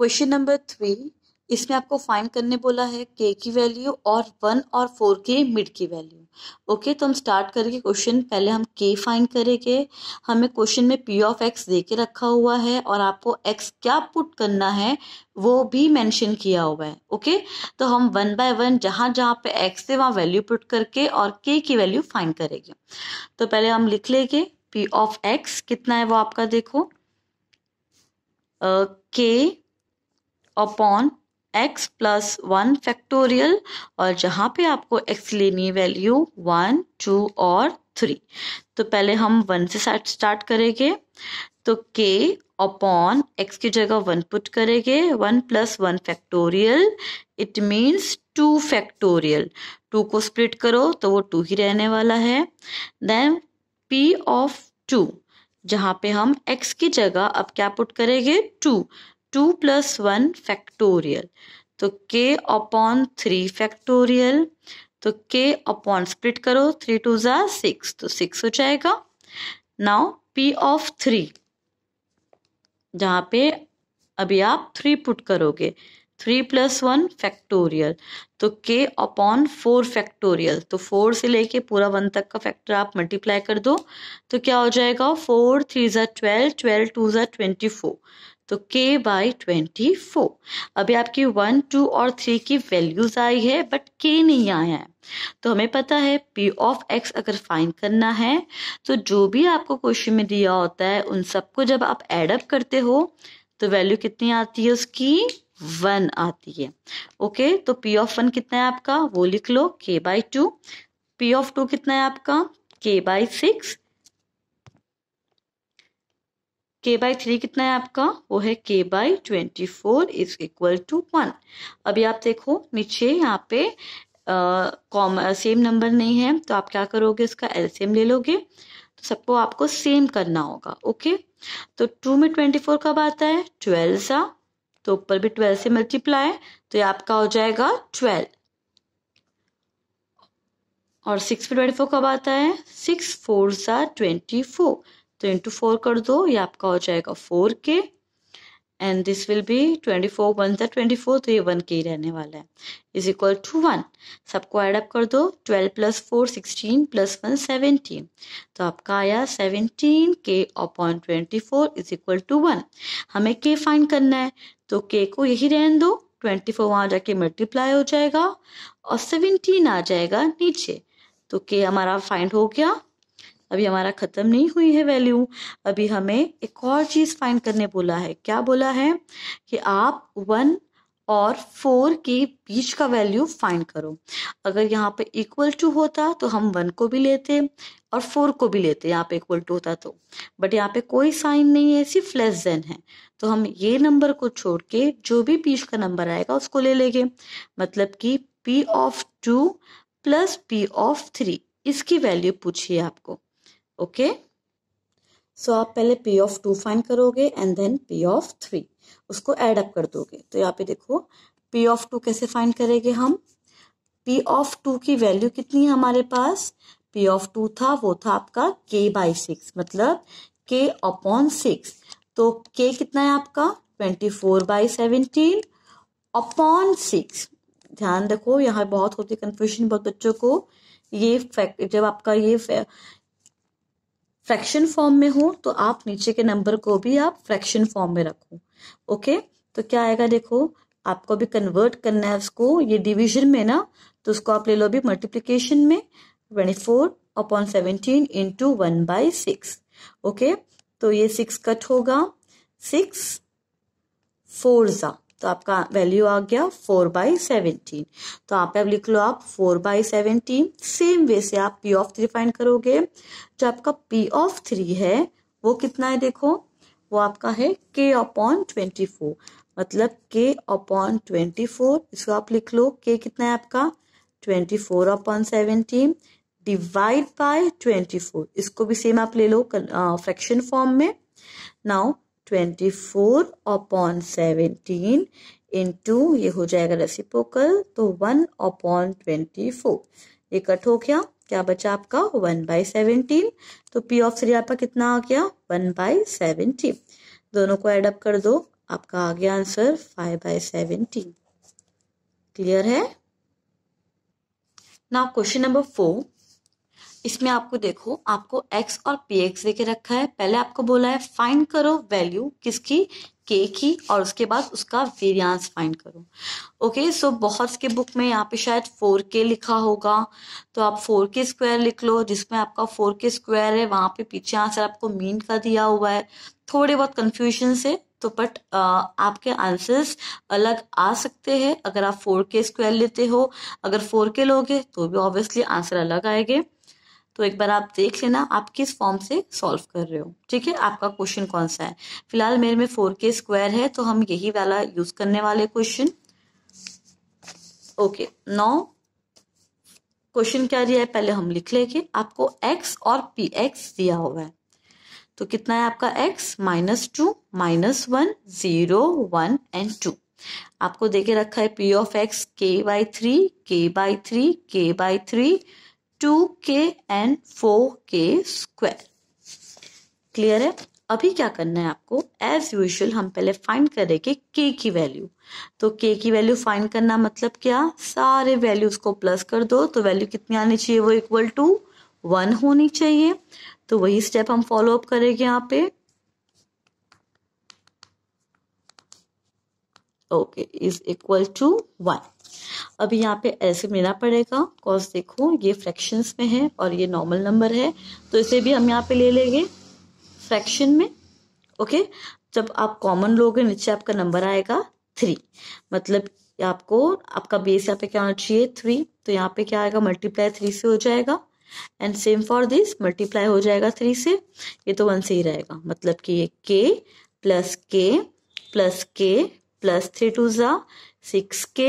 question number three इसमें आपको find करने बोला है के की वैल्यू और वन और फोर के मिड की वैल्यू ओके तो हम स्टार्ट करेंगे क्वेश्चन पहले हम के फाइंड करेंगे हमें क्वेश्चन में पी ऑफ एक्स दे के रखा हुआ है और आपको एक्स क्या पुट करना है वो भी मेंशन किया हुआ है ओके तो हम वन बाय वन जहां जहां पे एक्स थे वहां वैल्यू पुट करके और के की वैल्यू फाइंड करेंगे तो पहले हम लिख लेंगे पी ऑफ एक्स कितना है वो आपका देखो के uh, upon x plus one factorial और जहां पे आपको एक्स लेनी वैल्यू वन टू और थ्री तो पहले हम वन से स्टार्ट करेंगे तो के अपॉन एक्स की जगह वन पुट करेंगे one plus one factorial it means two factorial two को स्प्लिट करो तो वो टू ही रहने वाला है देन पी ऑफ टू जहाँ पे हम x की जगह अब क्या पुट करेंगे two two plus one factorial तो के अपॉन थ्री फैक्टोरियल तो के अपॉन स्प्लिट करो थ्री टू ज़ा सिक्स तो सिक्स हो जाएगा नाउ पी ऑफ थ्री जहाँ पे अभी आप थ्री पुट करोगे थ्री प्लस वन फैक्टोरियल तो के अपॉन फोर फैक्टोरियल तो फोर से लेके पूरा वन तक का फैक्टर आप मल्टीप्लाई कर दो तो क्या हो जाएगा फोर थ्री ज़ा ट्वेल्व ट्वेल्व टू ज़ा ट्वेंटी फोर तो k बाई ट्वेंटी फोर अभी आपकी वन टू और थ्री की वैल्यूज आई है बट k नहीं आया है तो हमें पता है p ऑफ x अगर फाइंड करना है तो जो भी आपको क्वेश्चन में दिया होता है उन सबको जब आप एडअप करते हो तो वैल्यू कितनी आती है उसकी वन आती है ओके तो पी ऑफ वन कितना है आपका वो लिख लो k by two P of two कितना है आपका k by six k by three कितना है आपका वो है k by twenty four is equal to one अभी आप देखो नीचे यहाँ पे कॉम सेम नंबर नहीं है तो आप क्या करोगे उसका एलसीएम ले लोगे तो सबको आपको सेम करना होगा ओके तो टू में ट्वेंटी फोर कब आता है ट्वेल्व सा तो ऊपर भी ट्वेल्व से मल्टीप्लाई तो ये आपका हो जाएगा ट्वेल्व और सिक्स पे ट्वेंटी फोर कब आता है सिक्स फोर सा ट्वेंटी फोर तो इंटू फोर कर दो ये आपका हो जाएगा four k and this will be twenty four one था ट्वेंटी फोर तो ये वन के ही रहने वाला है इज इक्वल टू वन सबको एडअप कर दो twelve plus four sixteen plus one seventeen तो आपका आया seventeen k upon twenty four is equal to one हमें के फाइन करना है तो के को यही रहने दो ट्वेंटी फोर वहाँ जाके मल्टीप्लाई हो जाएगा और सेवनटीन आ जाएगा नीचे तो के हमारा फाइंड हो गया अभी हमारा ख़त्म नहीं हुई है वैल्यू अभी हमें एक और चीज़ फाइंड करने बोला है क्या बोला है कि आप वन और फोर के बीच का वैल्यू फाइंड करो अगर यहाँ पे इक्वल टू होता तो हम वन को भी लेते और फोर को भी लेते यहाँ पे इक्वल टू होता तो बट यहाँ पे कोई साइन नहीं है सिर्फ लेस देन है तो हम ये नंबर को छोड़ के जो भी बीच का नंबर आएगा उसको ले लेंगे मतलब कि P of two plus P of three इसकी वैल्यू पूछिए आपको ओके सो आप पहले पी ऑफ टू फाइन करोगे and then P of three उसको एड अप कर दोगे तो यहाँ पे देखो पी ऑफ टू कैसे फाइन करेंगे हम पी ऑफ टू की वैल्यू कितनी है हमारे पास पी ऑफ टू था वो था आपका के बाई सिक्स मतलब के अपॉन सिक्स तो के कितना है आपका twenty four by seventeen upon six ध्यान रखो यहाँ बहुत होती है कंफ्यूजन बहुत बच्चों को ये फैक्ट जब आपका ये फ्रैक्शन फॉर्म में हो तो आप नीचे के नंबर को भी आप फ्रैक्शन फॉर्म में रखो ओके तो क्या आएगा देखो आपको भी कन्वर्ट करना है उसको ये डिवीजन में ना तो उसको आप ले लो अभी मल्टीप्लीकेशन में twenty four upon seventeen into one by six okay तो ये सिक्स कट होगा सिक्स फोर ज़ा तो आपका वैल्यू आ गया फोर बाई सेवनटीन तो आप अब लिख लो आप four by seventeen same way से आप पी ऑफ थ्री फाइंड करोगे जो आपका पी ऑफ थ्री है वो कितना है देखो वो आपका है के अपॉन ट्वेंटी फोर मतलब के अपॉन ट्वेंटी फोर इसको आप लिख लो के कितना है आपका twenty four upon seventeen divide by twenty four इसको भी सेम आप ले लो फ्रैक्शन फॉर्म में now twenty four upon seventeen into ये हो जाएगा रेसिपोकल तो वन अपॉन ट्वेंटी फोर ये कट हो गया क्या बचा आपका वन बाई सेवनटीन तो पी ऑफ थ्री आपका कितना आ गया वन बाई सेवनटीन दोनों को एडअप कर दो आपका आ गया answer five by seventeen clear है नाउ क्वेश्चन नंबर फोर इसमें आपको देखो आपको x और पी एक्स देके रखा है पहले आपको बोला है फाइंड करो वैल्यू किसकी के की और उसके बाद उसका वेरियांस फाइंड करो ओके सो बहुत के बुक में यहाँ पे शायद फोर के लिखा होगा तो आप फोर के स्क्वायर लिख लो जिसमें आपका फोर के स्क्वायर है वहां पे पीछे आंसर आपको मीन का दिया हुआ है थोड़े बहुत कंफ्यूजन से तो बट आपके आंसर्स अलग आ सकते हैं अगर आप फोर के स्क्वायर लेते हो अगर फोर के लोगे तो भी ऑब्वियसली आंसर अलग आएंगे तो एक बार आप देख लेना आप किस फॉर्म से सॉल्व कर रहे हो ठीक है आपका क्वेश्चन कौन सा है फिलहाल मेरे में फोर के स्क्वायर है तो हम यही वाला यूज करने वाले क्वेश्चन ओके नौ क्वेश्चन क्या दिया है पहले हम लिख लेंगे आपको एक्स और पी एक्स दिया हुआ है तो कितना है आपका x minus two minus one zero one and two आपको देखे रखा है P of x k by three k by three k by three two k and k square clear है अभी क्या करना है आपको एज यूजल हम पहले फाइंड करेंगे के की वैल्यू तो के की वैल्यू फाइंड करना मतलब क्या सारे वैल्यूज को प्लस कर दो तो वैल्यू कितनी आनी चाहिए वो इक्वल टू वन होनी चाहिए तो वही स्टेप हम फॉलो अप करेंगे यहाँ पे okay is equal to one अब यहाँ पे ऐसे मिलना पड़ेगा कॉस देखो ये फ्रैक्शंस में है और ये नॉर्मल नंबर है तो इसे भी हम यहाँ पे ले लेंगे फ्रैक्शन में ओके जब आप कॉमन लोगे नीचे आपका नंबर आएगा थ्री मतलब आपको आपका बेस यहाँ पे क्या होना चाहिए थ्री तो यहाँ पे क्या आएगा मल्टीप्लाई थ्री से हो जाएगा and same for this multiply हो जाएगा थ्री से ये तो वन से ही रहेगा मतलब कि ये के plus k plus k plus three two ज़ा six k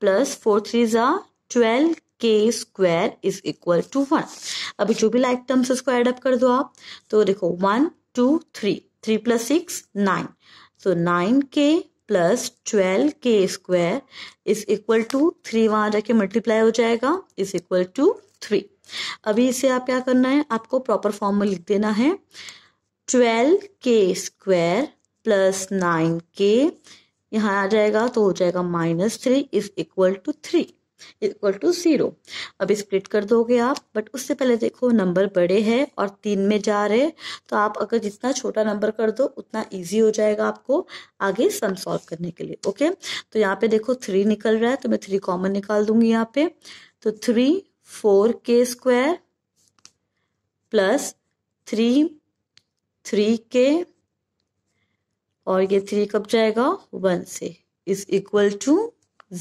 plus four three ज़ा twelve k square is equal to one अभी जो भी लाइक टर्म्स उसको ऐड अप कर दो आप तो देखो one two three three plus six nine so nine k plus twelve k square is equal to three वहां जाके मल्टीप्लाई हो जाएगा इज इक्वल टू थ्री अभी इसे आप क्या करना है आपको प्रॉपर फॉर्म में लिख देना है twelve k square plus nine के यहाँ आ जाएगा तो हो जाएगा minus three is equal to three equal to zero अब स्प्लिट कर दोगे आप बट उससे पहले देखो नंबर बड़े हैं और तीन में जा रहे तो आप अगर जितना छोटा नंबर कर दो उतना इजी हो जाएगा आपको आगे सम सॉल्व करने के लिए ओके तो यहाँ पे देखो थ्री निकल रहा है तो मैं थ्री कॉमन निकाल दूंगी यहाँ पे तो three four k square plus three three k और ये थ्री कब जाएगा वन से is equal to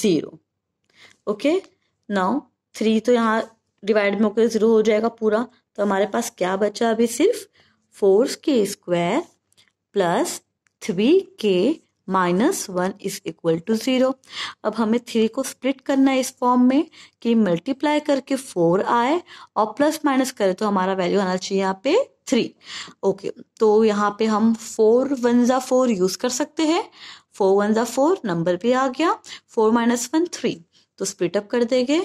zero okay now three तो यहाँ डिवाइड में होकर ज़ीरो हो जाएगा पूरा तो हमारे पास क्या बचा अभी सिर्फ four k square plus three k minus one is equal to zero अब हमें थ्री को स्प्लिट करना है इस फॉर्म में कि मल्टीप्लाई करके फोर आए और प्लस माइनस करे तो हमारा वैल्यू आना चाहिए यहाँ पे थ्री ओके तो यहाँ पे हम फोर वन ज़ा फोर यूज़ कर सकते हैं फोर वन ज़ा फोर नंबर भी आ गया फोर माइनस वन थ्री तो स्प्लिट अप कर देंगे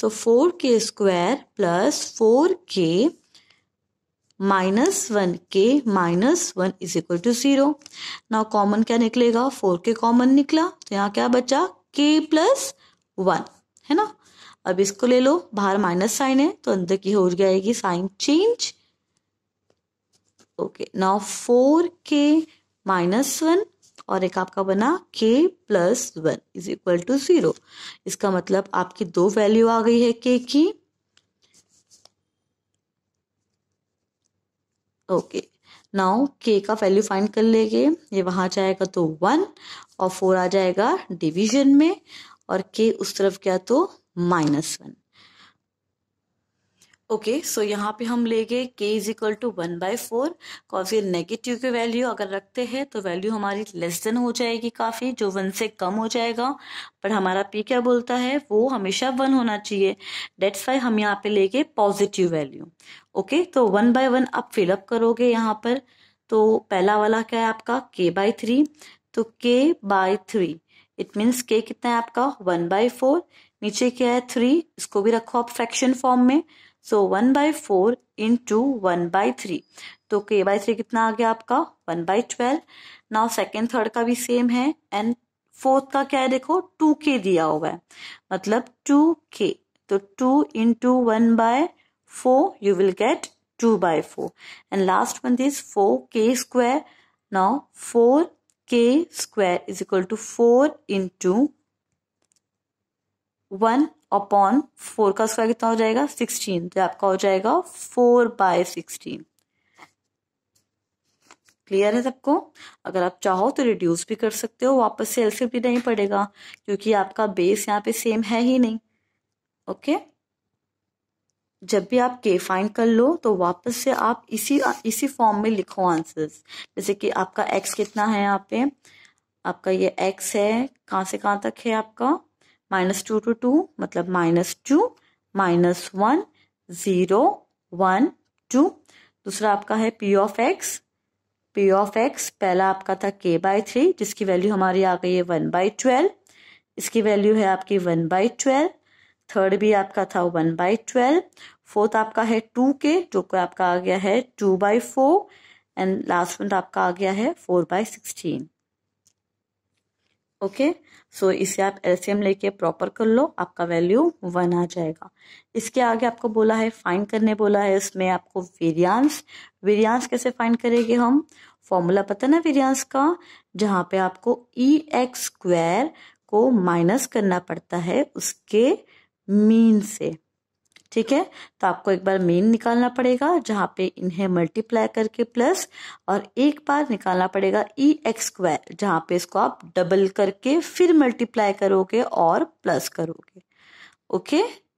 so four k square plus four k minus one k minus one is equal to zero ना कॉमन क्या निकलेगा फोर के कॉमन निकला तो यहाँ क्या बचा के प्लस वन है ना अब इसको ले लो बाहर माइनस साइन है तो अंदर की हो जाएगी sign change okay now four k minus one और एक आपका बना k plus one is equal to zero इसका मतलब आपकी दो वैल्यू आ गई है के की ओके नाउ के का वैल्यू फाइंड कर लेंगे ये वहां जाएगा तो वन और फोर आ जाएगा डिवीजन में और के उस तरफ क्या तो minus one okay okay, so so यहाँ पे हम लेंगे k is equal to one by four काफी नेगेटिव की वैल्यू अगर रखते हैं तो वैल्यू हमारी लेस देन हो जाएगी काफ़ी जो वन से कम हो जाएगा पर हमारा पी क्या बोलता है वो हमेशा वन होना चाहिए डेट्स वाई हम यहाँ पे लेंगे पॉजिटिव वैल्यू ओके तो वन बाय वन आप फिलअप करोगे यहाँ पर तो पहला वाला क्या है आपका के बाय थ्री तो के बाय थ्री इट मीन्स के कितना है आपका वन बाय फोर नीचे क्या है थ्री इसको भी रखो आप फ्रैक्शन फॉर्म में so one by four in two one by three तो के बाई थ्री कितना आ गया आपका one by twelve now second third का भी सेम है एंड फोर्थ का क्या है देखो टू के दिया हुआ है मतलब टू के तो two in two one by four you will get two by four and last one this four k square now four k square is equal to four in two one upon four का square कितना हो जाएगा sixteen तो आपका हो जाएगा four by sixteen clear है सबको अगर आप चाहो तो रिड्यूस भी कर सकते हो वापस से एलसीएम भी नहीं पड़ेगा क्योंकि आपका बेस यहाँ पे सेम है ही नहीं ओके जब भी आप के फाइंड कर लो तो वापस से आप इसी इसी फॉर्म में लिखो आंसर्स जैसे कि आपका एक्स कितना है यहाँ पे आपका ये एक्स है कहाँ से कहाँ तक है आपका माइनस टू टू टू मतलब minus two minus one zero one two दूसरा आपका है P of x P of x पहला आपका था के बाई थ्री जिसकी वैल्यू हमारी आ गई है वन बाई ट्वेल्व इसकी वैल्यू है आपकी वन बाई ट्वेल्व थर्ड भी आपका था वन बाई ट्वेल्व फोर्थ आपका है टू के जो कि आपका आ गया है two by four and last one आपका आ गया है four by sixteen okay so so, इसे आप एलसीएम लेके प्रॉपर कर लो आपका वैल्यू वन आ जाएगा इसके आगे आपको बोला है फाइंड करने बोला है इसमें आपको वेरियांस वेरियांस कैसे फाइंड करेंगे हम फॉर्मूला पता ना वेरियांस का जहां पे आपको ई एक्स स्क्वायर को माइनस करना पड़ता है उसके मीन से ठीक है तो आपको एक बार मेन निकालना पड़ेगा जहां पे इन्हें मल्टीप्लाई करके प्लस और एक बार निकालना पड़ेगा ई एक्स स्क्वायर जहां पे इसको आप डबल करके फिर मल्टीप्लाई करोगे और प्लस करोगे ओके